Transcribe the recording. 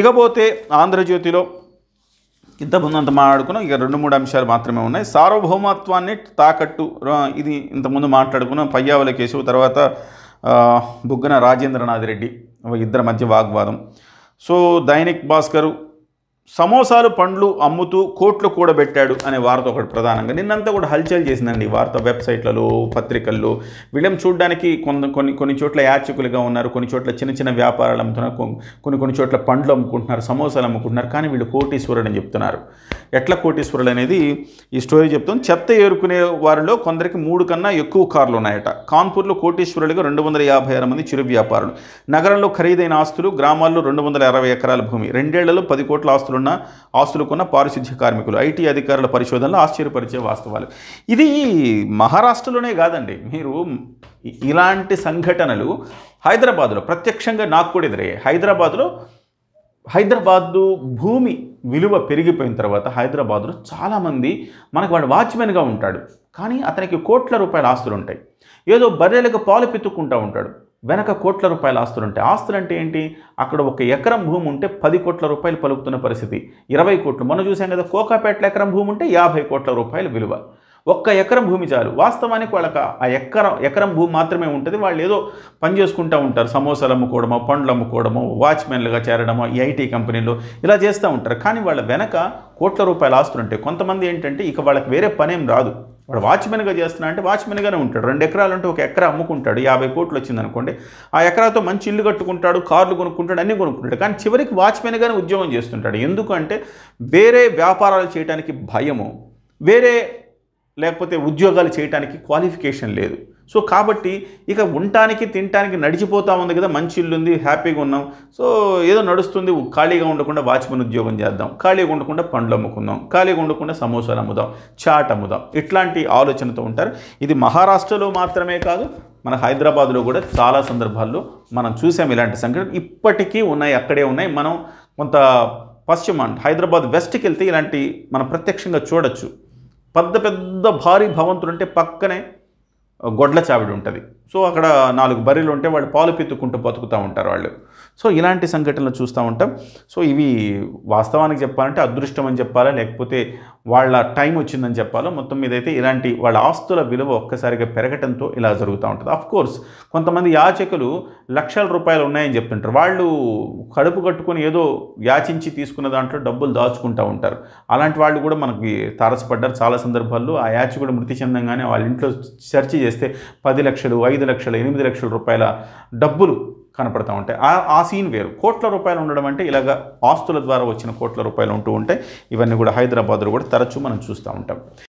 ఇకపోతే ఆంధ్రజ్యోతిలో ఇంతకుముందు అంత మాట్లాడుకున్నాం ఇక రెండు మూడు అంశాలు మాత్రమే ఉన్నాయి సార్వభౌమత్వాన్ని తాకట్టు ఇది ఇంతకుముందు మాట్లాడుకున్నాం పయ్యావల కేసు తర్వాత బుగ్గన రాజేంద్రనాథ్ రెడ్డి ఇద్దరి మధ్య వాగ్వాదం సో దైనిక్ భాస్కరు సమోసాలు పండ్లు అమ్ముతూ కోట్లు కూడబెట్టాడు అనే వార్త ఒకటి ప్రధానంగా నిన్నంతా కూడా హల్చల్ చేసిందండి వార్త వెబ్సైట్లలో పత్రికల్లో వీళ్ళని చూడడానికి కొంత కొన్ని కొన్ని చోట్ల యాచకులుగా ఉన్నారు కొన్ని చోట్ల చిన్న చిన్న వ్యాపారాలు అమ్ముతున్నారు కొన్ని కొన్ని చోట్ల పండ్లు అమ్ముకుంటున్నారు సమోసాలు అమ్ముకుంటున్నారు కానీ వీళ్ళు కోటీశ్వరుడు అని చెప్తున్నారు ఎట్ల కోటీశ్వరుడు అనేది ఈ స్టోరీ చెప్తుంది చెత్త ఏరుకునే వారిలో కొందరికి మూడు కన్నా ఎక్కువ కార్లు ఉన్నాయట కాన్పూర్లో కోటీశ్వరుడిగా రెండు వందల యాభై ఆరు మంది చిరు వ్యాపారులు నగరంలో ఖరీదైన ఆస్తులు గ్రామాల్లో రెండు వందల అరవై ఎకరాల భూమి రెండేళ్లలో పది కోట్ల ఆస్తులు ఆస్తులున్న ఆస్తులకున్న పారిశుద్ధ్య కార్మికులు ఐటీ అధికారుల పరిశోధనలు ఆశ్చర్యపరిచే వాస్తవాలు ఇది మహారాష్ట్రలోనే కాదండి మీరు ఇలాంటి సంఘటనలు హైదరాబాద్లో ప్రత్యక్షంగా నాకు కూడా ఎదురయ్యాయి హైదరాబాద్లో హైదరాబాదు భూమి విలువ పెరిగిపోయిన తర్వాత హైదరాబాద్లో చాలామంది మనకు వాడు వాచ్మెన్గా ఉంటాడు కానీ అతనికి కోట్ల రూపాయల ఆస్తులు ఉంటాయి ఏదో బర్రెలకు పాలు పెత్తుకుంటూ ఉంటాడు వెనక కోట్ల రూపాయల ఆస్తులు ఉంటాయి ఆస్తులు అంటే ఏంటి అక్కడ ఒక ఎకరం భూమి ఉంటే పది కోట్ల రూపాయలు పలుకుతున్న పరిస్థితి ఇరవై కోట్లు మనం చూసాం కదా కోకాపేటల ఎకరం భూమి ఉంటే యాభై కోట్ల రూపాయల విలువ ఒక్క ఎకరం భూమి చాలు వాస్తవానికి వాళ్ళకి ఆ ఎకరం ఎకరం భూమి మాత్రమే ఉంటుంది వాళ్ళు ఏదో పని చేసుకుంటూ ఉంటారు సమోసాలు అమ్ముకోవడమో పండ్లు అమ్ముకోవడమో వాచ్మెన్లుగా చేరడమో ఐటీ కంపెనీలు ఇలా చేస్తూ ఉంటారు కానీ వాళ్ళ వెనక కోట్ల రూపాయల ఆస్తులు ఉంటాయి కొంతమంది ఏంటంటే ఇక వాళ్ళకి వేరే పనేం రాదు వాడు వాచ్మెన్గా చేస్తున్నా అంటే వాచ్మెన్గానే ఉంటాడు రెండు ఎకరాలు ఉంటే ఒక ఎకరా అమ్ముకుంటాడు యాభై కోట్లు వచ్చింది అనుకోండి ఆ ఎకరాతో మంచి ఇల్లు కట్టుకుంటాడు కార్లు కొనుక్కుంటాడు అన్నీ కొనుక్కుంటాడు కానీ చివరికి వాచ్మెన్గానే ఉద్యోగం చేస్తుంటాడు ఎందుకంటే వేరే వ్యాపారాలు చేయడానికి భయము వేరే లేకపోతే ఉద్యోగాలు చేయడానికి క్వాలిఫికేషన్ లేదు సో కాబట్టి ఇక ఉండటానికి తినటానికి నడిచిపోతూ ఉంది కదా మంచి ఇల్లు ఉంది హ్యాపీగా ఉన్నాం సో ఏదో నడుస్తుంది ఖాళీగా ఉండకుండా వాచ్మెన్ ఉద్యోగం చేద్దాం ఖాళీగా ఉండకుండా పండ్లు అమ్ముకుందాం ఖాళీగా ఉండకుండా సమోసాలు అమ్ముదాం చాట్ అమ్ముదాం ఇట్లాంటి ఆలోచనతో ఉంటారు ఇది మహారాష్ట్రలో మాత్రమే కాదు మన హైదరాబాద్లో కూడా చాలా సందర్భాల్లో మనం చూసాం ఇలాంటి సంఘటన ఇప్పటికీ ఉన్నాయి అక్కడే ఉన్నాయి మనం కొంత పశ్చిమ హైదరాబాద్ వెస్ట్కి వెళ్తే ఇలాంటి మనం ప్రత్యక్షంగా చూడొచ్చు పెద్ద పెద్ద భారీ భవంతులు ఉంటే పక్కనే గొడ్ల చావిడి ఉంటుంది సో అక్కడ నాలుగు బర్రెలు ఉంటే వాళ్ళు పాలు పెత్తుకుంటూ బతుకుతూ ఉంటారు వాళ్ళు సో ఇలాంటి సంఘటనలు చూస్తూ ఉంటాం సో ఇవి వాస్తవానికి చెప్పాలంటే అదృష్టం అని చెప్పాలా లేకపోతే వాళ్ళ టైం వచ్చిందని చెప్పాలో మొత్తం మీద అయితే ఇలాంటి వాళ్ళ ఆస్తుల విలువ ఒక్కసారిగా పెరగటంతో ఇలా జరుగుతూ ఉంటుంది అఫ్ కోర్స్ కొంతమంది యాచకులు లక్షల రూపాయలు ఉన్నాయని చెప్తుంటారు వాళ్ళు కడుపు కట్టుకొని ఏదో యాచించి తీసుకున్న దాంట్లో డబ్బులు దాచుకుంటూ ఉంటారు అలాంటి వాళ్ళు కూడా మనకి తారసపడ్డారు చాలా సందర్భాల్లో ఆ యాచకుడు మృతి చెందంగానే వాళ్ళ ఇంట్లో సెర్చ్ చేస్తారు చేస్తే పది లక్షలు ఐదు లక్షలు ఎనిమిది లక్షల రూపాయల డబ్బులు కనపడతా ఉంటాయి ఆ సీన్ వేరు కోట్ల రూపాయలు ఉండడం అంటే ఇలాగ ఆస్తుల ద్వారా వచ్చిన కోట్ల రూపాయలు ఉంటూ ఉంటాయి ఇవన్నీ కూడా హైదరాబాద్లో కూడా తరచూ మనం చూస్తూ ఉంటాం